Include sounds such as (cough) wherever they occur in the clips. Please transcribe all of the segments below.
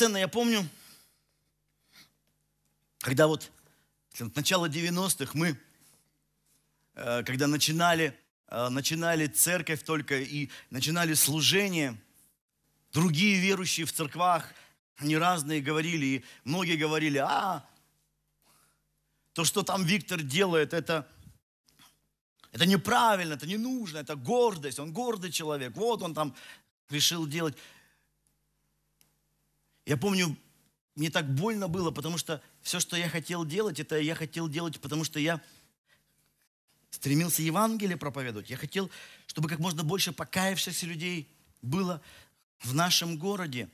ценно, я помню, когда вот с начала 90-х мы, э, когда начинали, э, начинали церковь только и начинали служение, другие верующие в церквах, они разные говорили, и многие говорили, а, то, что там Виктор делает, это, это неправильно, это не нужно, это гордость, он гордый человек, вот он там решил делать. Я помню, мне так больно было, потому что все, что я хотел делать, это я хотел делать, потому что я стремился Евангелие проповедовать. Я хотел, чтобы как можно больше покаявшихся людей было в нашем городе.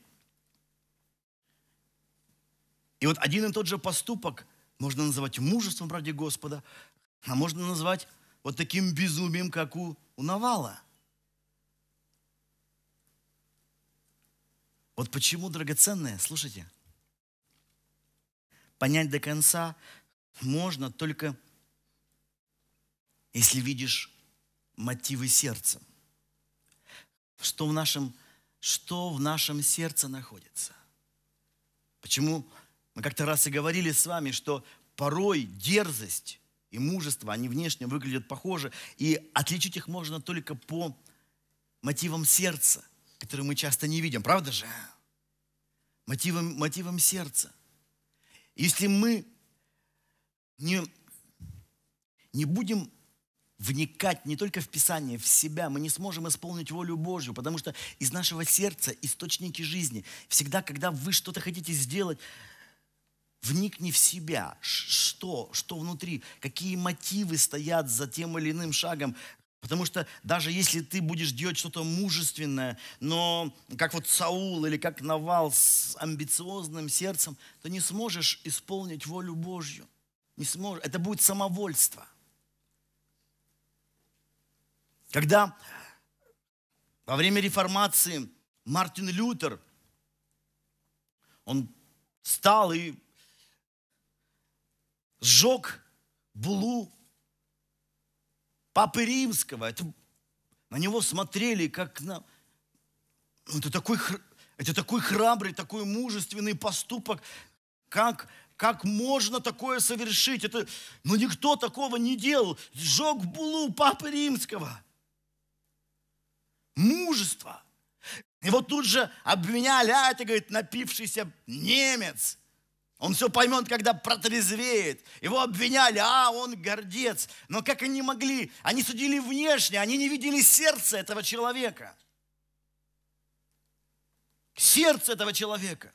И вот один и тот же поступок можно называть мужеством ради Господа, а можно назвать вот таким безумием, как у, у Навала – Вот почему драгоценное, слушайте, понять до конца можно только, если видишь мотивы сердца. Что в нашем, что в нашем сердце находится. Почему мы как-то раз и говорили с вами, что порой дерзость и мужество, они внешне выглядят похоже и отличить их можно только по мотивам сердца – которые мы часто не видим, правда же? Мотивом, мотивом сердца. Если мы не, не будем вникать не только в Писание, в себя, мы не сможем исполнить волю Божью, потому что из нашего сердца источники жизни. Всегда, когда вы что-то хотите сделать, вникни в себя, что, что внутри, какие мотивы стоят за тем или иным шагом, Потому что даже если ты будешь делать что-то мужественное, но как вот Саул или как Навал с амбициозным сердцем, то не сможешь исполнить волю Божью. Не сможешь. Это будет самовольство. Когда во время реформации Мартин Лютер, он встал и сжег булу Папы Римского. Это, на него смотрели, как на... Ну, это такой, это такой храбрый, такой мужественный поступок. Как, как можно такое совершить? Это, но ну, никто такого не делал. Сжег булу Папы Римского. Мужество. И вот тут же обвиняли, а это, говорит, напившийся немец – он все поймет, когда протрезвеет. Его обвиняли, а, он гордец. Но как они могли? Они судили внешне, они не видели сердца этого человека. Сердце этого человека.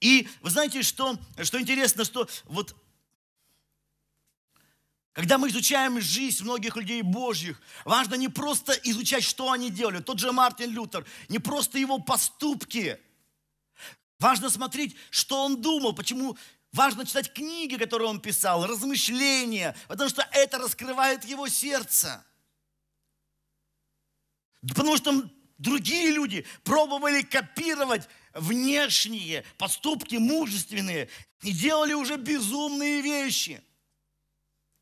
И вы знаете, что, что интересно, что вот когда мы изучаем жизнь многих людей Божьих, важно не просто изучать, что они делали. Тот же Мартин Лютер, не просто его поступки – Важно смотреть, что он думал, почему важно читать книги, которые он писал, размышления, потому что это раскрывает его сердце. Потому что другие люди пробовали копировать внешние поступки мужественные и делали уже безумные вещи.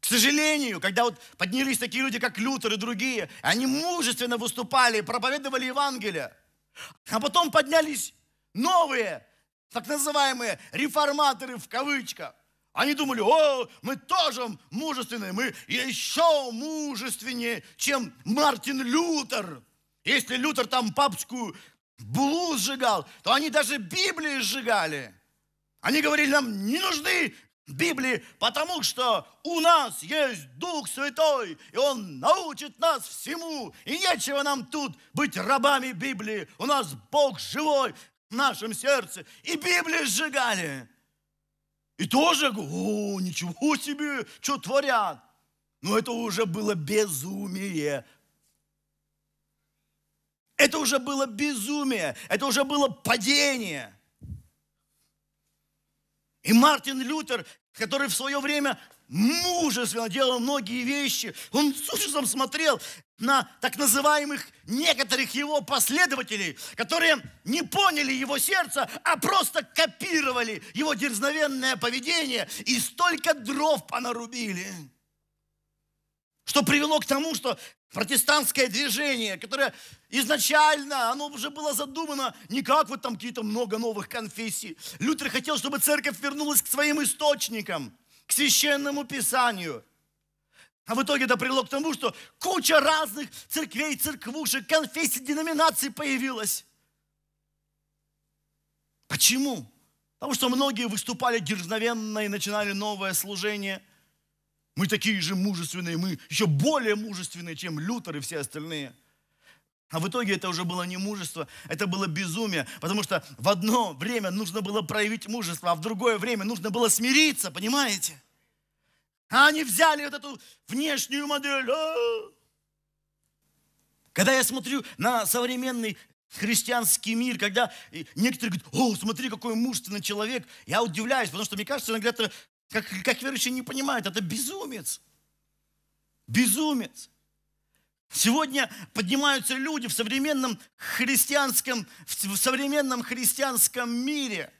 К сожалению, когда вот поднялись такие люди, как Лютер и другие, они мужественно выступали, проповедовали Евангелие. А потом поднялись новые, так называемые реформаторы в кавычках, они думали, о, мы тоже мужественные, мы еще мужественнее, чем Мартин Лютер. Если Лютер там папскую блуз сжигал, то они даже Библии сжигали. Они говорили, нам не нужны Библии, потому что у нас есть Дух Святой, и Он научит нас всему, и нечего нам тут быть рабами Библии. У нас Бог живой, нашем сердце. И Библию сжигали. И тоже, о, ничего себе, что творят. Но это уже было безумие. Это уже было безумие, это уже было падение. И Мартин Лютер, который в свое время мужественно делал многие вещи. Он с ужасом смотрел на так называемых некоторых его последователей, которые не поняли его сердца, а просто копировали его дерзновенное поведение и столько дров понарубили, что привело к тому, что протестантское движение, которое изначально, оно уже было задумано не как вот там какие-то много новых конфессий. Лютер хотел, чтобы церковь вернулась к своим источникам – к священному писанию. А в итоге это привело к тому, что куча разных церквей, церквушек, конфессий, деноминаций появилась. Почему? Потому что многие выступали дерзновенно и начинали новое служение. Мы такие же мужественные, мы еще более мужественные, чем Лютер и все остальные – а в итоге это уже было не мужество, это было безумие, потому что в одно время нужно было проявить мужество, а в другое время нужно было смириться, понимаете? А они взяли вот эту внешнюю модель. А! Когда я смотрю на современный христианский мир, когда некоторые говорят, о, смотри, какой мужественный человек, я удивляюсь, потому что мне кажется, иногда это, как, как верующие не понимают, это безумец. Безумец. Сегодня поднимаются люди в современном христианском, в современном христианском мире,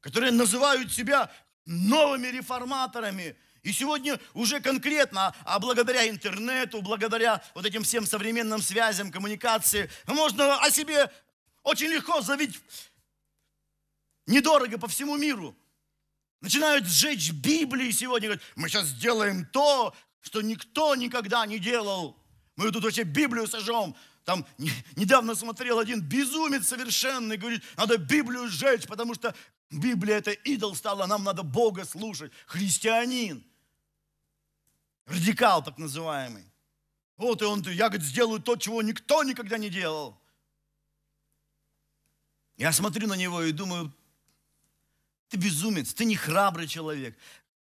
которые называют себя новыми реформаторами. И сегодня уже конкретно, а благодаря интернету, благодаря вот этим всем современным связям, коммуникации, можно о себе очень легко завить недорого по всему миру. Начинают сжечь Библии сегодня, говорят, мы сейчас сделаем то, что никто никогда не делал. Мы тут вообще Библию сожжем. Там недавно смотрел один безумец совершенный, говорит, надо Библию сжечь, потому что Библия это идол стала, нам надо Бога слушать. Христианин. Радикал так называемый. Вот и он, я, говорит, сделаю то, чего никто никогда не делал. Я смотрю на него и думаю, ты безумец, ты не храбрый человек,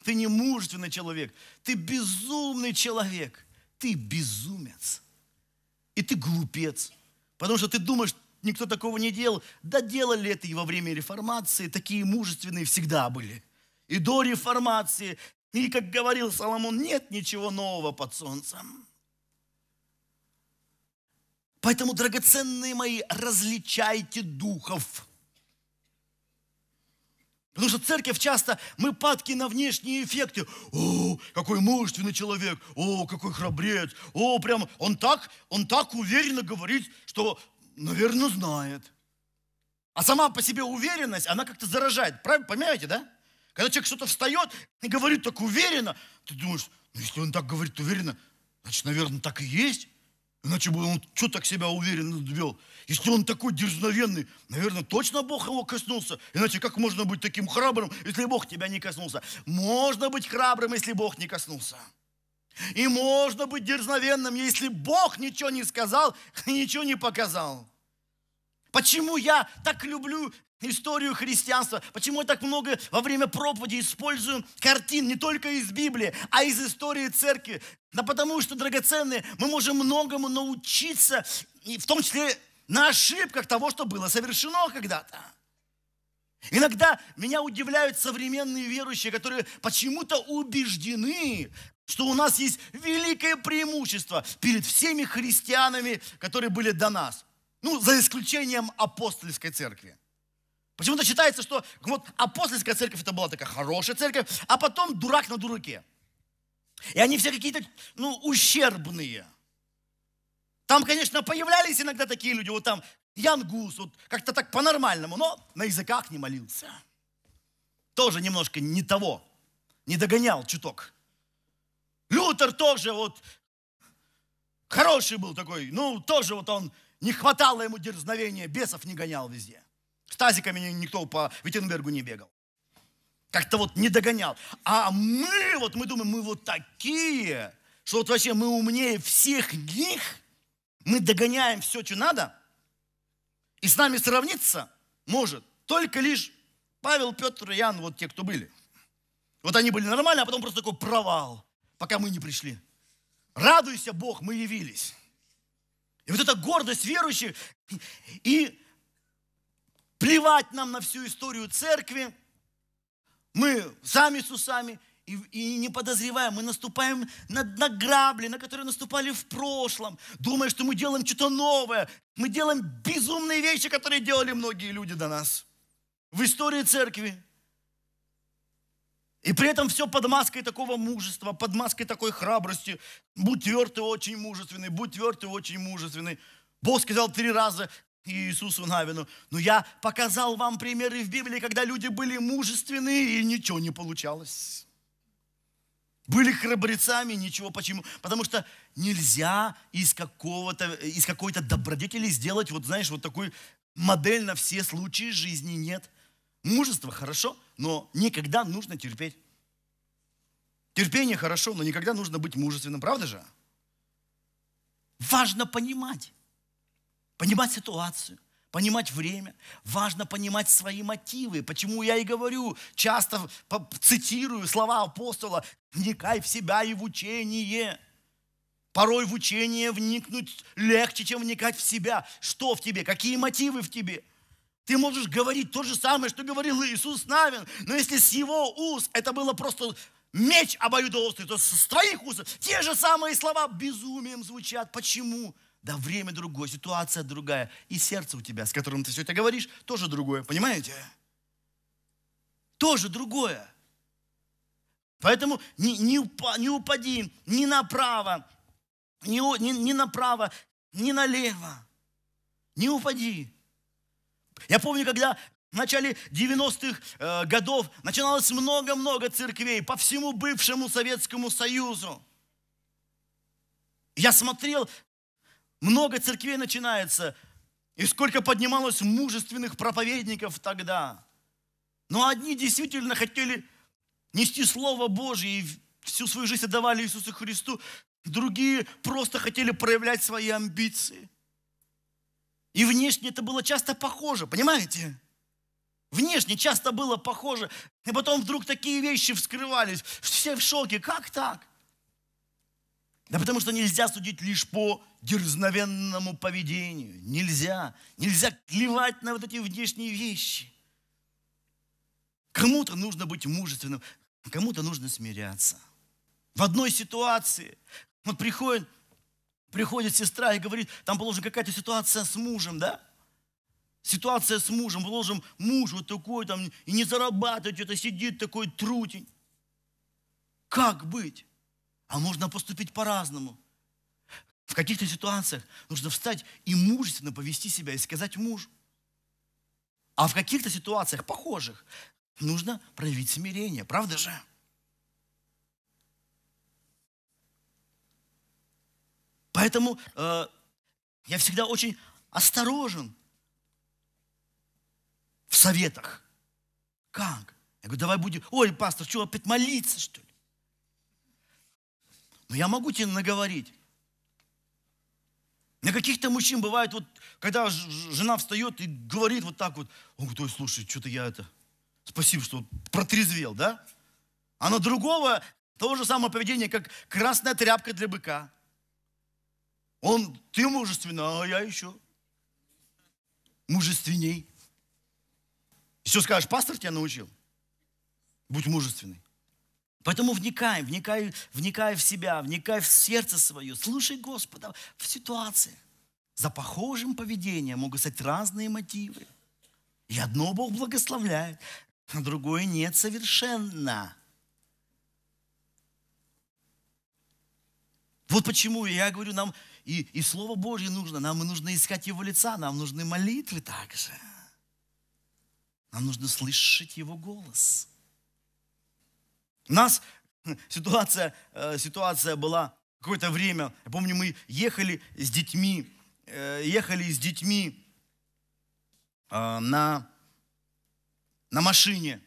ты не мужественный человек, ты безумный человек ты безумец, и ты глупец, потому что ты думаешь, никто такого не делал. Да делали это и во время реформации, такие мужественные всегда были. И до реформации, и, как говорил Соломон, нет ничего нового под солнцем. Поэтому, драгоценные мои, различайте духов – Потому что церковь часто, мы падки на внешние эффекты. О, какой мужественный человек, о, какой храбрец, о, прям, он так, он так уверенно говорит, что, наверное, знает. А сама по себе уверенность, она как-то заражает, правильно, понимаете, да? Когда человек что-то встает и говорит так уверенно, ты думаешь, ну если он так говорит уверенно, значит, наверное, так и есть. Иначе бы он что так себя уверенно вел? Если он такой дерзновенный, наверное, точно Бог его коснулся. Иначе как можно быть таким храбрым, если Бог тебя не коснулся? Можно быть храбрым, если Бог не коснулся. И можно быть дерзновенным, если Бог ничего не сказал, ничего не показал. Почему я так люблю историю христианства, почему я так много во время проповеди использую картин не только из Библии, а из истории церкви. Да потому что, драгоценные, мы можем многому научиться, и в том числе на ошибках того, что было совершено когда-то. Иногда меня удивляют современные верующие, которые почему-то убеждены, что у нас есть великое преимущество перед всеми христианами, которые были до нас. Ну, за исключением апостольской церкви. Почему-то считается, что вот апостольская церковь это была такая хорошая церковь, а потом дурак на дураке. И они все какие-то, ну, ущербные. Там, конечно, появлялись иногда такие люди, вот там Янгус, вот как-то так по-нормальному, но на языках не молился. Тоже немножко не того, не догонял чуток. Лютер тоже вот хороший был такой, ну, тоже вот он, не хватало ему дерзновения, бесов не гонял везде. С тазиками никто по Виттенбергу не бегал. Как-то вот не догонял. А мы, вот мы думаем, мы вот такие, что вот вообще мы умнее всех них. Мы догоняем все, что надо. И с нами сравниться может только лишь Павел, Петр, Ян, вот те, кто были. Вот они были нормально, а потом просто такой провал, пока мы не пришли. Радуйся, Бог, мы явились. И вот эта гордость верующих и плевать нам на всю историю церкви, мы сами с усами, и, и не подозреваем, мы наступаем на, на грабли, на которые наступали в прошлом, думая, что мы делаем что-то новое. Мы делаем безумные вещи, которые делали многие люди до нас в истории церкви. И при этом все под маской такого мужества, под маской такой храбрости. Будь твердый, очень мужественный, будь твердый, очень мужественный. Бог сказал три раза, Иисусу Навину, но я показал вам примеры в Библии, когда люди были мужественны и ничего не получалось. Были храбрецами, ничего. Почему? Потому что нельзя из, какого-то, из какой-то добродетели сделать, вот знаешь, вот такой модель на все случаи жизни нет. Мужество хорошо, но никогда нужно терпеть. Терпение хорошо, но никогда нужно быть мужественным, правда же? Важно понимать понимать ситуацию, понимать время, важно понимать свои мотивы. Почему я и говорю, часто цитирую слова апостола, вникай в себя и в учение. Порой в учение вникнуть легче, чем вникать в себя. Что в тебе, какие мотивы в тебе – ты можешь говорить то же самое, что говорил Иисус Навин, но если с его уст это было просто меч обоюдоострый, то с твоих уст те же самые слова безумием звучат. Почему? Да время другое, ситуация другая. И сердце у тебя, с которым ты все это говоришь, тоже другое. Понимаете? Тоже другое. Поэтому не, не, упа, не упади ни направо, ни, ни, ни направо, ни налево. Не упади. Я помню, когда в начале 90-х э, годов начиналось много-много церквей по всему бывшему Советскому Союзу. Я смотрел много церквей начинается. И сколько поднималось мужественных проповедников тогда. Но одни действительно хотели нести Слово Божье и всю свою жизнь отдавали Иисусу Христу. Другие просто хотели проявлять свои амбиции. И внешне это было часто похоже, понимаете? Внешне часто было похоже. И потом вдруг такие вещи вскрывались. Все в шоке. Как так? Да потому что нельзя судить лишь по дерзновенному поведению. Нельзя. Нельзя клевать на вот эти внешние вещи. Кому-то нужно быть мужественным, кому-то нужно смиряться. В одной ситуации вот приходит, приходит сестра и говорит, там положена какая-то ситуация с мужем, да? Ситуация с мужем, положим, муж вот такой там и не зарабатывает, что-то сидит такой трутень. Как быть? А можно поступить по-разному. В каких-то ситуациях нужно встать и мужественно повести себя и сказать мужу. А в каких-то ситуациях похожих нужно проявить смирение, правда же? Поэтому э, я всегда очень осторожен в советах. Как? Я говорю, давай будем, ой, пастор, что, опять молиться, что ли? Но я могу тебе наговорить. На каких-то мужчин бывает, вот, когда жена встает и говорит вот так вот, он говорит, ой, слушай, что-то я это, спасибо, что протрезвел, да? А на другого того же самого поведения, как красная тряпка для быка. Он, ты мужественно, а я еще мужественней. Все скажешь, пастор тебя научил. Будь мужественный. Поэтому вникай, вникай, вникай в себя, вникай в сердце свое, слушай Господа в ситуации. За похожим поведением могут стать разные мотивы. И одно Бог благословляет, а другое нет совершенно. Вот почему я говорю, нам и, и Слово Божье нужно, нам и нужно искать Его лица, нам нужны молитвы также. Нам нужно слышать Его голос. Нас (laughs) ситуация, э, ситуация была какое-то время, я помню, мы ехали с детьми, э, ехали с детьми э, на, на машине.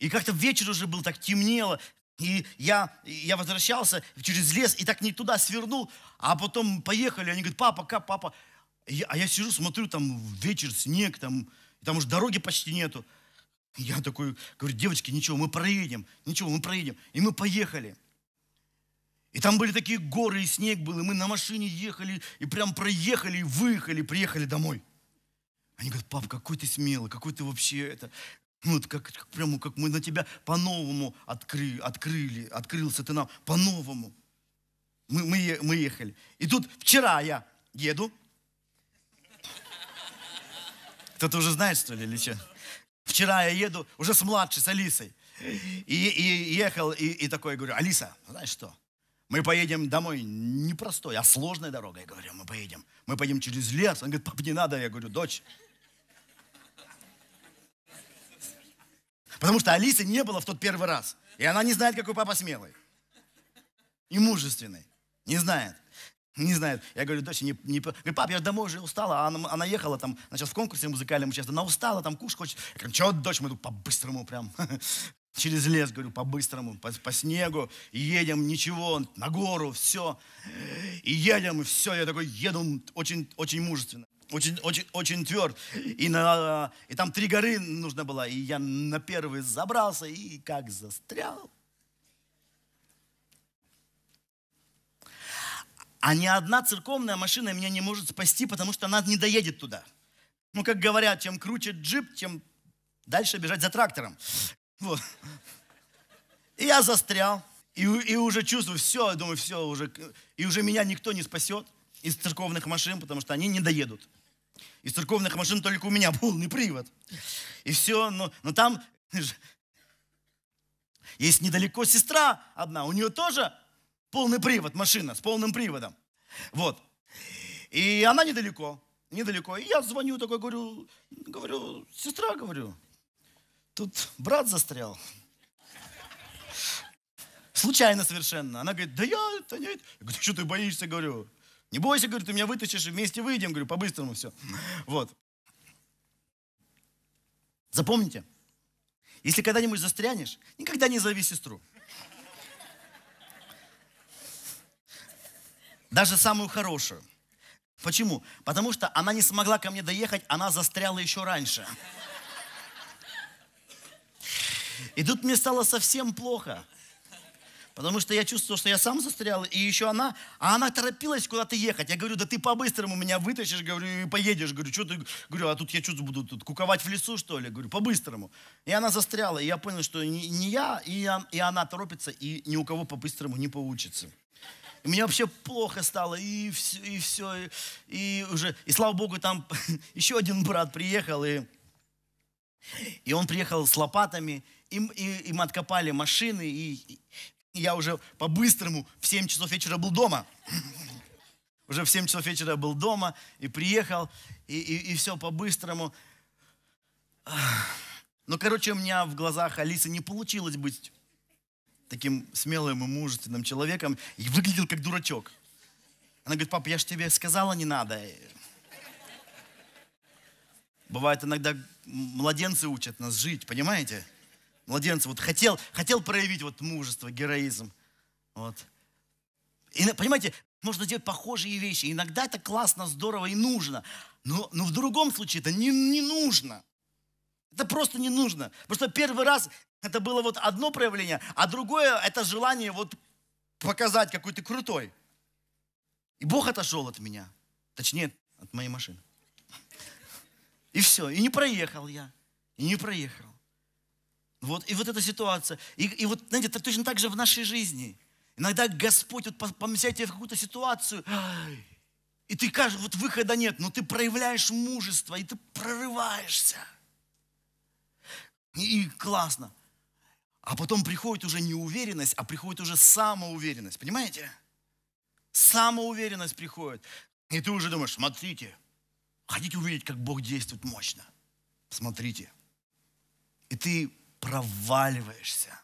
И как-то вечер уже был, так темнело. И я, я возвращался через лес и так не туда свернул, а потом поехали. Они говорят, папа, как, папа? Я, а я сижу, смотрю, там вечер, снег, там, там уже дороги почти нету. Я такой говорю, девочки, ничего, мы проедем, ничего, мы проедем. И мы поехали. И там были такие горы, и снег был, и мы на машине ехали, и прям проехали, и выехали, приехали домой. Они говорят, пап, какой ты смелый, какой ты вообще это... Ну, это как, как, прямо как мы на тебя по-новому откры, открыли, открылся ты нам по-новому. Мы, мы, мы ехали. И тут вчера я еду. Кто-то уже знает, что ли, или что? Вчера я еду уже с младшей, с Алисой. И, и ехал, и, и такой говорю, Алиса, знаешь что? Мы поедем домой не простой, а сложной дорогой. Я говорю, мы поедем. Мы поедем через лес. Он говорит, пап, не надо. Я говорю, дочь. Потому что Алисы не было в тот первый раз. И она не знает, какой папа смелый. И мужественный. Не знает. Не знает. Я говорю, дочь, не, не... Говорю, пап, я же домой уже устала. А она, она ехала там, она сейчас в конкурсе музыкальном участвует. Она устала, там кушать хочет. Я говорю, что, дочь, мы тут по-быстрому прям. (laughs) Через лес, говорю, по-быстрому, по, по снегу. едем, ничего, на гору, все. И едем, и все. Я такой еду очень, очень мужественно. Очень, очень, очень тверд. И, на, и там три горы нужно было. И я на первый забрался и как застрял. А ни одна церковная машина меня не может спасти, потому что она не доедет туда. Ну, как говорят, чем круче джип, тем дальше бежать за трактором. Вот. И я застрял. И, и уже чувствую, все, я думаю, все, уже, и уже меня никто не спасет из церковных машин, потому что они не доедут. Из церковных машин только у меня (laughs) полный привод. И все, но, но там есть недалеко сестра одна, у нее тоже Полный привод, машина с полным приводом. Вот. И она недалеко, недалеко. И я звоню такой, говорю, говорю, сестра, говорю, тут брат застрял. Случайно совершенно. Она говорит, да я, да нет. Я говорю, что ты боишься, говорю. Не бойся, говорю, ты меня вытащишь, вместе выйдем, говорю, по-быстрому все. Вот. Запомните, если когда-нибудь застрянешь, никогда не зови сестру. даже самую хорошую. Почему? Потому что она не смогла ко мне доехать, она застряла еще раньше. И тут мне стало совсем плохо. Потому что я чувствовал, что я сам застрял, и еще она, а она торопилась куда-то ехать. Я говорю, да ты по-быстрому меня вытащишь, говорю, и поедешь. Говорю, что ты, говорю, а тут я что буду тут куковать в лесу, что ли? Говорю, по-быстрому. И она застряла, и я понял, что не, не я, и, и она торопится, и ни у кого по-быстрому не получится. И мне вообще плохо стало, и все, и все, и, и уже, и слава Богу, там (laughs) еще один брат приехал, и, и он приехал с лопатами, им, и, им откопали машины, и, и я уже по-быстрому в 7 часов вечера был дома. (laughs) Уже в 7 часов вечера был дома и приехал, и, и, и все по-быстрому. Ну, короче, у меня в глазах Алисы не получилось быть таким смелым и мужественным человеком, и выглядел как дурачок. Она говорит, папа, я же тебе сказала, не надо. Бывает иногда младенцы учат нас жить, понимаете? Младенцы вот хотел, хотел проявить вот мужество, героизм. Вот. И, понимаете, можно делать похожие вещи. Иногда это классно, здорово и нужно. Но, но в другом случае это не, не нужно. Это просто не нужно. Потому что первый раз это было вот одно проявление, а другое – это желание вот показать, какой ты крутой. И Бог отошел от меня. Точнее, от моей машины. И все. И не проехал я. И не проехал. Вот. И вот эта ситуация. И, и вот, знаете, это точно так же в нашей жизни. Иногда Господь вот помещает тебя в какую-то ситуацию, и ты кажешь, вот выхода нет, но ты проявляешь мужество, и ты прорываешься. И, и классно. А потом приходит уже не уверенность, а приходит уже самоуверенность. Понимаете? Самоуверенность приходит. И ты уже думаешь, смотрите, хотите увидеть, как Бог действует мощно? Смотрите. И ты проваливаешься.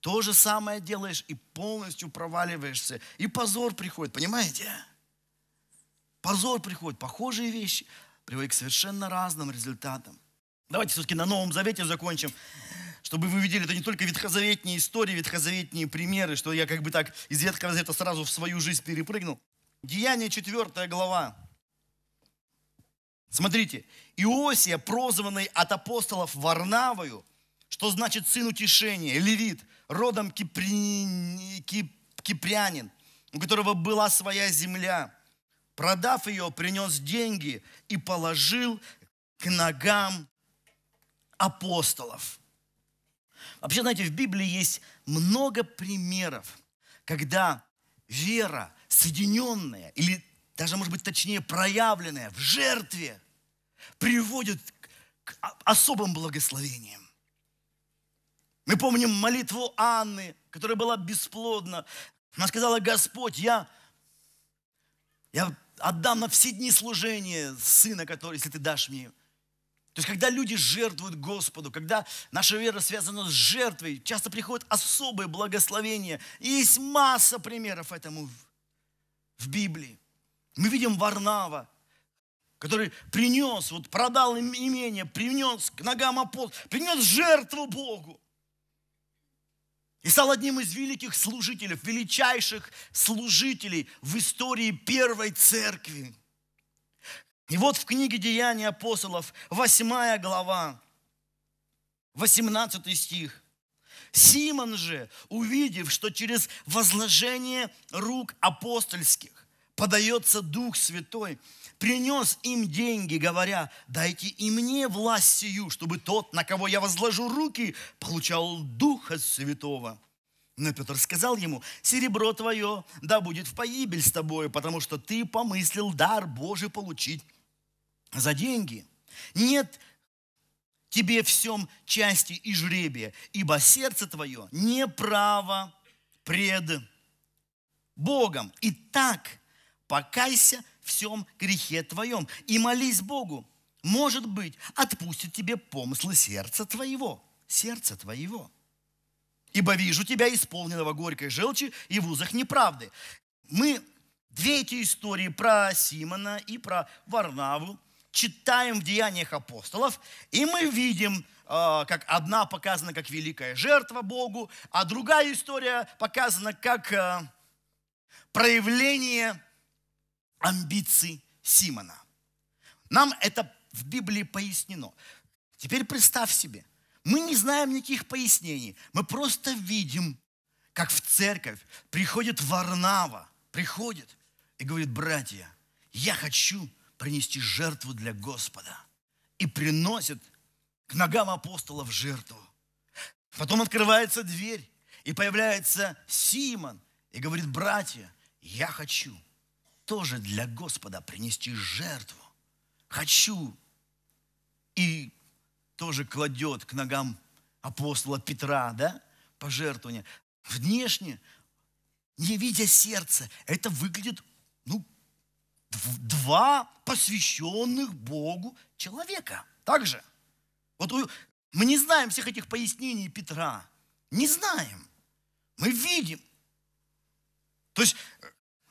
То же самое делаешь и полностью проваливаешься. И позор приходит, понимаете? Позор приходит, похожие вещи приводят к совершенно разным результатам. Давайте все-таки на Новом Завете закончим, чтобы вы видели, это не только ветхозаветные истории, ветхозаветные примеры, что я как бы так из Ветхого Завета сразу в свою жизнь перепрыгнул. Деяние 4 глава. Смотрите, Иосия, прозванный от апостолов Варнавою, что значит сын утешения, левит, родом кипри... кип... кипрянин, у которого была своя земля, продав ее, принес деньги и положил к ногам апостолов. Вообще, знаете, в Библии есть много примеров, когда вера, соединенная, или даже, может быть, точнее, проявленная в жертве, приводит к а, особым благословениям. Мы помним молитву Анны, которая была бесплодна. Она сказала, Господь, я, я отдам на все дни служения сына, который, если ты дашь мне то есть, когда люди жертвуют Господу, когда наша вера связана с жертвой, часто приходит особое благословение. И есть масса примеров этому в Библии. Мы видим Варнава, который принес, вот продал имение, принес к ногам апостол, принес жертву Богу. И стал одним из великих служителей, величайших служителей в истории первой церкви. И вот в книге Деяний апостолов, 8 глава, 18 стих. Симон же, увидев, что через возложение рук апостольских подается Дух Святой, принес им деньги, говоря, дайте и мне власть сию, чтобы тот, на кого я возложу руки, получал Духа Святого. Но Петр сказал ему, серебро твое, да будет в погибель с тобою, потому что ты помыслил дар Божий получить за деньги. Нет тебе всем части и жребия, ибо сердце твое неправо пред Богом. И так покайся всем грехе твоем и молись Богу. Может быть, отпустит тебе помыслы сердца твоего. Сердце твоего ибо вижу тебя исполненного горькой желчи и в узах неправды. Мы две эти истории про Симона и про Варнаву читаем в Деяниях апостолов, и мы видим, а, как одна показана как великая жертва Богу, а другая история показана как а, проявление амбиций Симона. Нам это в Библии пояснено. Теперь представь себе – мы не знаем никаких пояснений. Мы просто видим, как в церковь приходит Варнава, приходит и говорит, братья, я хочу принести жертву для Господа. И приносит к ногам апостолов жертву. Потом открывается дверь, и появляется Симон, и говорит, братья, я хочу тоже для Господа принести жертву. Хочу. И тоже кладет к ногам апостола Петра, да, пожертвование. Внешне, не видя сердца, это выглядит, ну, два посвященных Богу человека. Так же. Вот мы не знаем всех этих пояснений Петра. Не знаем. Мы видим. То есть э,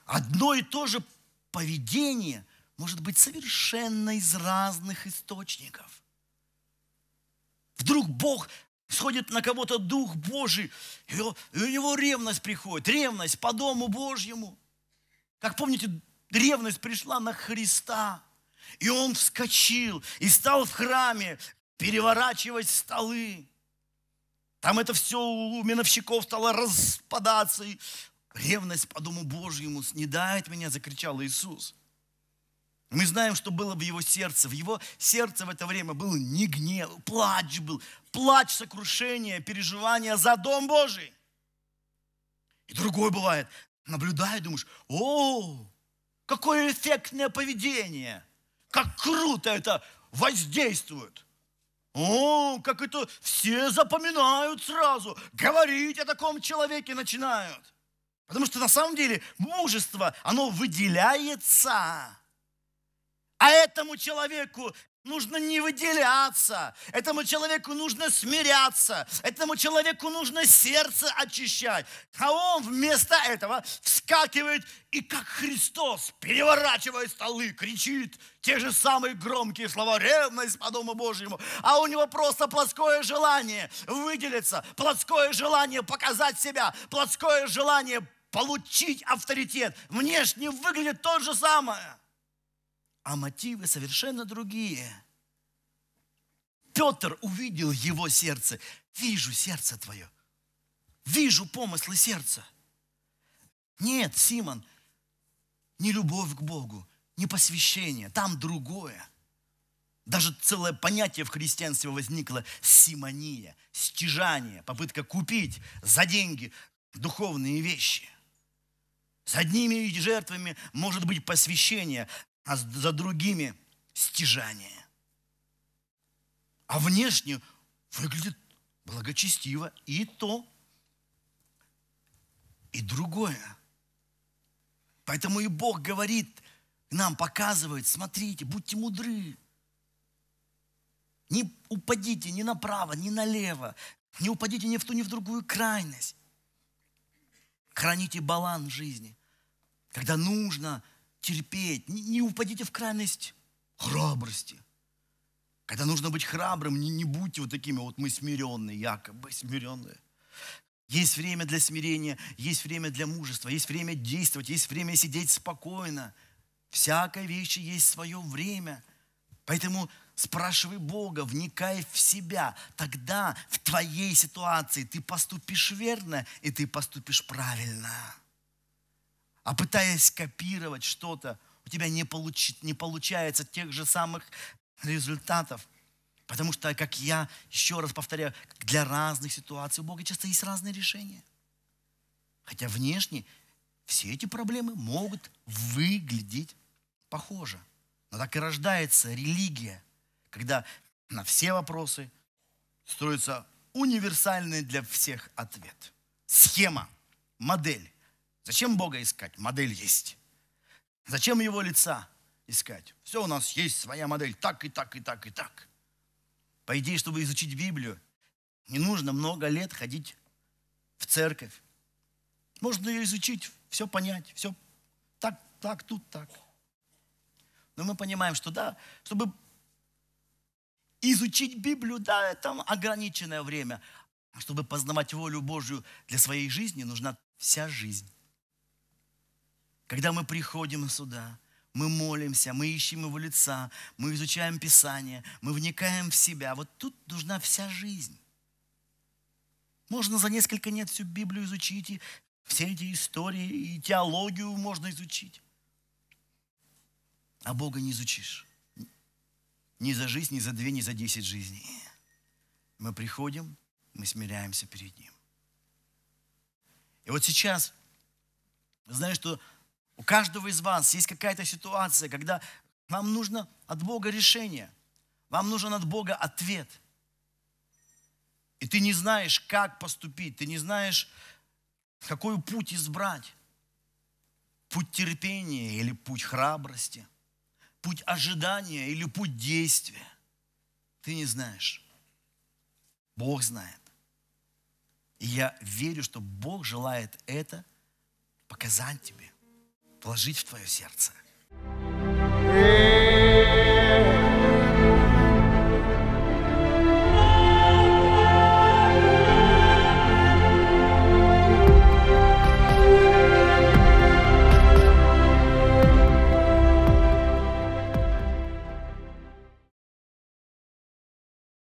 одно и то же поведение может быть совершенно из разных источников. Вдруг Бог сходит на кого-то Дух Божий, и у него ревность приходит, ревность по Дому Божьему. Как помните, ревность пришла на Христа, и он вскочил, и стал в храме переворачивать столы. Там это все у миновщиков стало распадаться. И ревность по Дому Божьему снедает меня, закричал Иисус – мы знаем, что было в его сердце. В его сердце в это время был не гнев, плач был, плач, сокрушение, переживание за дом Божий. И другой бывает. Наблюдаю, думаешь, о, какое эффектное поведение, как круто это воздействует. О, как это все запоминают сразу, говорить о таком человеке начинают. Потому что на самом деле мужество, оно выделяется а этому человеку нужно не выделяться, этому человеку нужно смиряться, этому человеку нужно сердце очищать. А он вместо этого вскакивает и как Христос, переворачивая столы, кричит те же самые громкие слова «ревность по Дому Божьему», а у него просто плоское желание выделиться, плоское желание показать себя, плоское желание получить авторитет. Внешне выглядит то же самое – а мотивы совершенно другие. Петр увидел его сердце. Вижу сердце твое. Вижу помыслы сердца. Нет, Симон, не любовь к Богу, не посвящение, там другое. Даже целое понятие в христианстве возникло – симония, стяжание, попытка купить за деньги духовные вещи. С одними жертвами может быть посвящение, а за другими стяжание. А внешне выглядит благочестиво и то, и другое. Поэтому и Бог говорит нам, показывает, смотрите, будьте мудры. Не упадите ни направо, ни налево. Не упадите ни в ту, ни в другую крайность. Храните баланс жизни. Когда нужно – терпеть, не, не упадите в крайность храбрости. Когда нужно быть храбрым, не, не будьте вот такими, вот мы смиренные, якобы смиренные. Есть время для смирения, есть время для мужества, есть время действовать, есть время сидеть спокойно. Всякой вещи есть свое время. Поэтому спрашивай Бога, вникай в себя. Тогда в твоей ситуации ты поступишь верно и ты поступишь правильно а пытаясь копировать что-то, у тебя не, получи, не получается тех же самых результатов. Потому что, как я еще раз повторяю, для разных ситуаций у Бога часто есть разные решения. Хотя внешне все эти проблемы могут выглядеть похоже. Но так и рождается религия, когда на все вопросы строится универсальный для всех ответ. Схема, модель, Зачем Бога искать? Модель есть. Зачем Его лица искать? Все у нас есть своя модель. Так и так, и так, и так. По идее, чтобы изучить Библию, не нужно много лет ходить в церковь. Можно ее изучить, все понять, все так, так, тут, так. Но мы понимаем, что да, чтобы изучить Библию, да, там ограниченное время. А чтобы познавать волю Божью для своей жизни, нужна вся жизнь. Когда мы приходим сюда, мы молимся, мы ищем Его лица, мы изучаем Писание, мы вникаем в себя. Вот тут нужна вся жизнь. Можно за несколько лет всю Библию изучить, и все эти истории, и теологию можно изучить. А Бога не изучишь. Ни за жизнь, ни за две, ни за десять жизней. Мы приходим, мы смиряемся перед Ним. И вот сейчас, знаешь, что у каждого из вас есть какая-то ситуация, когда вам нужно от Бога решение, вам нужен от Бога ответ. И ты не знаешь, как поступить, ты не знаешь, какой путь избрать. Путь терпения или путь храбрости, путь ожидания или путь действия. Ты не знаешь. Бог знает. И я верю, что Бог желает это показать тебе вложить в твое сердце. Yeah.